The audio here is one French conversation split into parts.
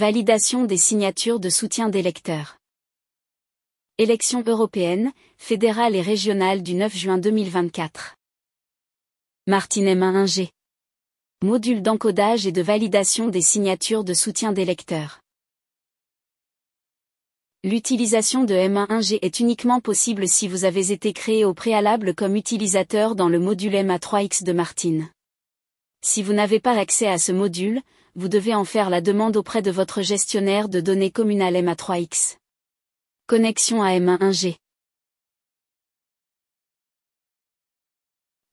Validation des signatures de soutien des lecteurs. Élections européennes, fédérales et régionales du 9 juin 2024. Martin 11 g Module d'encodage et de validation des signatures de soutien des lecteurs. L'utilisation de m 1 g est uniquement possible si vous avez été créé au préalable comme utilisateur dans le module MA3X de Martin. Si vous n'avez pas accès à ce module, vous devez en faire la demande auprès de votre gestionnaire de données communales MA3X. Connexion à M1G.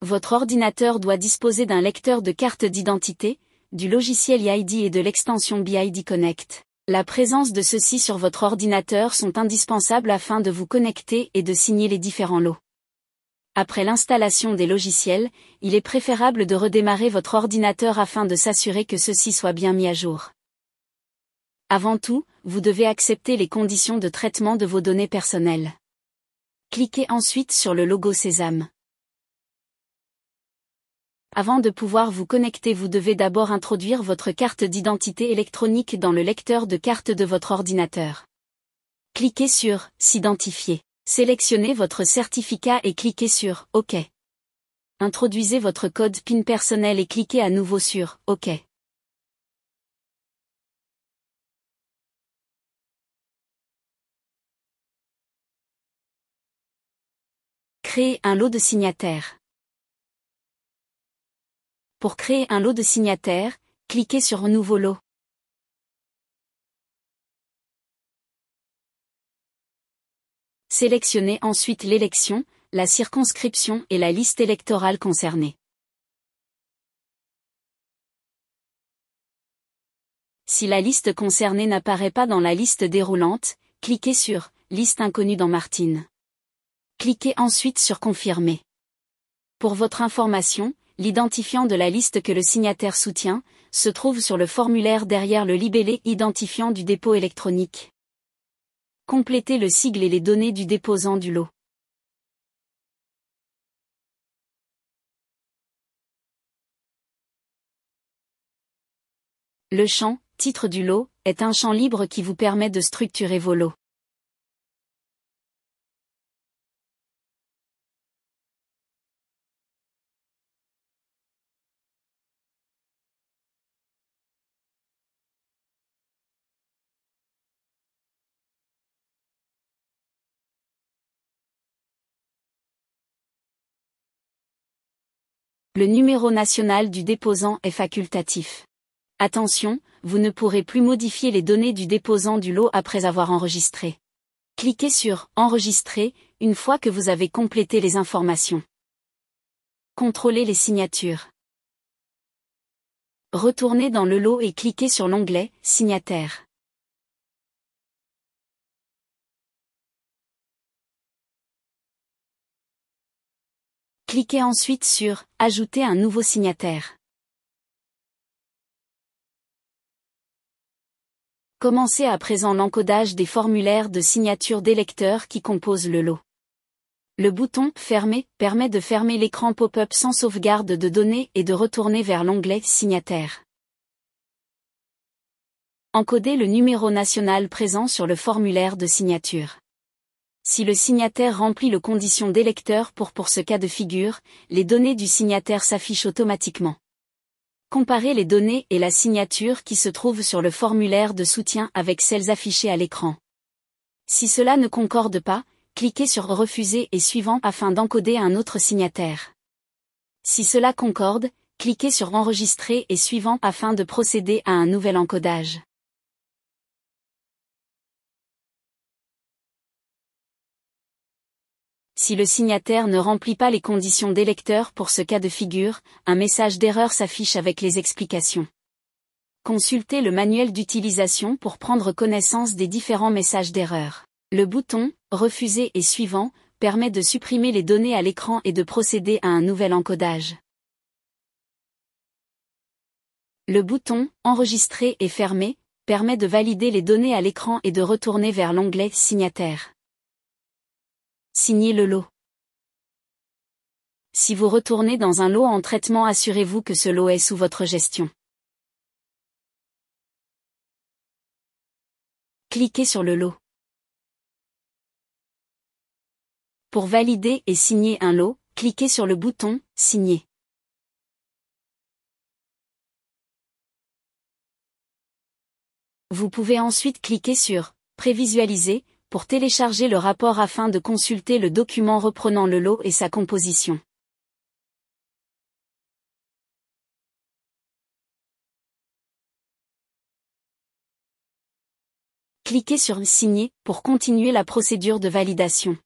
Votre ordinateur doit disposer d'un lecteur de carte d'identité, du logiciel eID et de l'extension BID Connect. La présence de ceux-ci sur votre ordinateur sont indispensables afin de vous connecter et de signer les différents lots. Après l'installation des logiciels, il est préférable de redémarrer votre ordinateur afin de s'assurer que ceci soit bien mis à jour. Avant tout, vous devez accepter les conditions de traitement de vos données personnelles. Cliquez ensuite sur le logo Sésame. Avant de pouvoir vous connecter, vous devez d'abord introduire votre carte d'identité électronique dans le lecteur de carte de votre ordinateur. Cliquez sur S'identifier. Sélectionnez votre certificat et cliquez sur OK. Introduisez votre code PIN personnel et cliquez à nouveau sur OK. Créer un lot de signataires. Pour créer un lot de signataires, cliquez sur Nouveau lot. Sélectionnez ensuite l'élection, la circonscription et la liste électorale concernée. Si la liste concernée n'apparaît pas dans la liste déroulante, cliquez sur Liste inconnue dans Martine. Cliquez ensuite sur Confirmer. Pour votre information, l'identifiant de la liste que le signataire soutient se trouve sur le formulaire derrière le libellé identifiant du dépôt électronique. Complétez le sigle et les données du déposant du lot. Le champ Titre du lot est un champ libre qui vous permet de structurer vos lots. le numéro national du déposant est facultatif. Attention, vous ne pourrez plus modifier les données du déposant du lot après avoir enregistré. Cliquez sur Enregistrer une fois que vous avez complété les informations. Contrôlez les signatures. Retournez dans le lot et cliquez sur l'onglet Signataire. Cliquez ensuite sur Ajouter un nouveau signataire. Commencez à présent l'encodage des formulaires de signature d'électeurs qui composent le lot. Le bouton Fermer permet de fermer l'écran pop-up sans sauvegarde de données et de retourner vers l'onglet Signataire. Encodez le numéro national présent sur le formulaire de signature. Si le signataire remplit le condition d'électeur pour pour ce cas de figure, les données du signataire s'affichent automatiquement. Comparez les données et la signature qui se trouvent sur le formulaire de soutien avec celles affichées à l'écran. Si cela ne concorde pas, cliquez sur Refuser et Suivant afin d'encoder un autre signataire. Si cela concorde, cliquez sur Enregistrer et Suivant afin de procéder à un nouvel encodage. Si le signataire ne remplit pas les conditions d'électeur pour ce cas de figure, un message d'erreur s'affiche avec les explications. Consultez le manuel d'utilisation pour prendre connaissance des différents messages d'erreur. Le bouton Refuser et suivant permet de supprimer les données à l'écran et de procéder à un nouvel encodage. Le bouton Enregistrer et fermer permet de valider les données à l'écran et de retourner vers l'onglet Signataire. Signez le lot. Si vous retournez dans un lot en traitement, assurez-vous que ce lot est sous votre gestion. Cliquez sur le lot. Pour valider et signer un lot, cliquez sur le bouton Signer. Vous pouvez ensuite cliquer sur Prévisualiser pour télécharger le rapport afin de consulter le document reprenant le lot et sa composition. Cliquez sur Signer pour continuer la procédure de validation.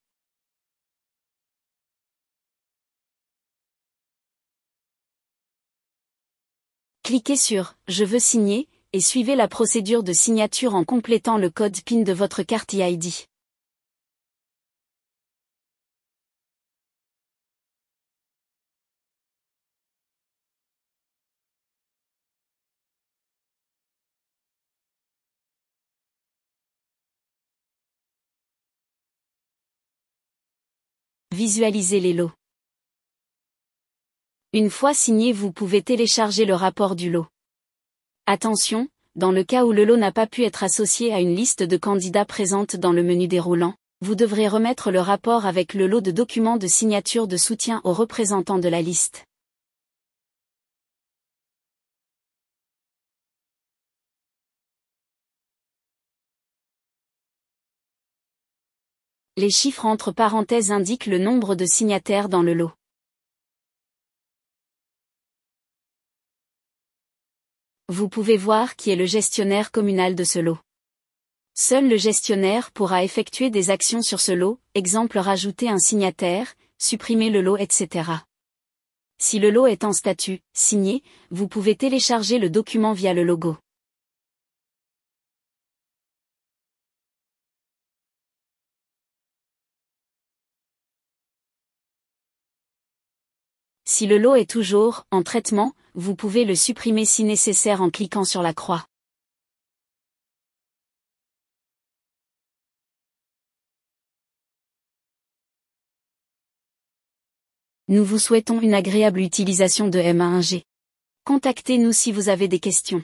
Cliquez sur Je veux signer et suivez la procédure de signature en complétant le code PIN de votre carte eID. id Visualisez les lots. Une fois signé, vous pouvez télécharger le rapport du lot. Attention, dans le cas où le lot n'a pas pu être associé à une liste de candidats présente dans le menu déroulant, vous devrez remettre le rapport avec le lot de documents de signature de soutien aux représentants de la liste. Les chiffres entre parenthèses indiquent le nombre de signataires dans le lot. vous pouvez voir qui est le gestionnaire communal de ce lot. Seul le gestionnaire pourra effectuer des actions sur ce lot, exemple rajouter un signataire, supprimer le lot, etc. Si le lot est en statut signé, vous pouvez télécharger le document via le logo. Si le lot est toujours en traitement, vous pouvez le supprimer si nécessaire en cliquant sur la croix. Nous vous souhaitons une agréable utilisation de M1G. Contactez-nous si vous avez des questions.